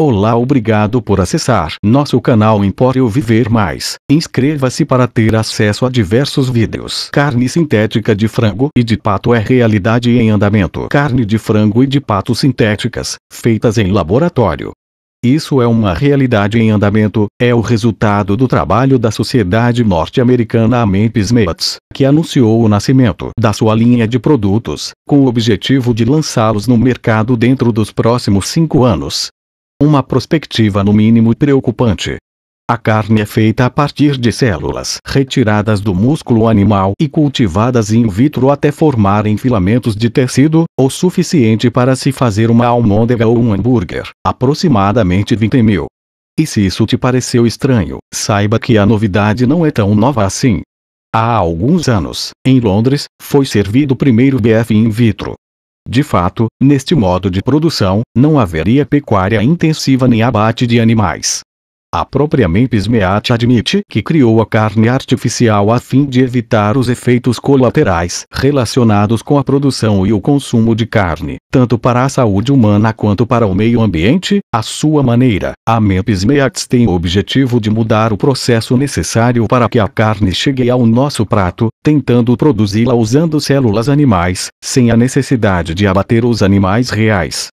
Olá, obrigado por acessar nosso canal Empório Viver Mais. Inscreva-se para ter acesso a diversos vídeos. Carne sintética de frango e de pato é realidade em andamento. Carne de frango e de pato sintéticas, feitas em laboratório. Isso é uma realidade em andamento, é o resultado do trabalho da sociedade norte-americana Amempis Mates, que anunciou o nascimento da sua linha de produtos, com o objetivo de lançá-los no mercado dentro dos próximos cinco anos. Uma perspectiva no mínimo preocupante. A carne é feita a partir de células retiradas do músculo animal e cultivadas in vitro até formarem filamentos de tecido, o suficiente para se fazer uma almôndega ou um hambúrguer, aproximadamente 20 mil. E se isso te pareceu estranho, saiba que a novidade não é tão nova assim. Há alguns anos, em Londres, foi servido o primeiro BF in vitro, de fato, neste modo de produção, não haveria pecuária intensiva nem abate de animais. A própria Memphis Meat admite que criou a carne artificial a fim de evitar os efeitos colaterais relacionados com a produção e o consumo de carne, tanto para a saúde humana quanto para o meio ambiente. À sua maneira, a Memphis Meats tem o objetivo de mudar o processo necessário para que a carne chegue ao nosso prato, tentando produzi-la usando células animais, sem a necessidade de abater os animais reais.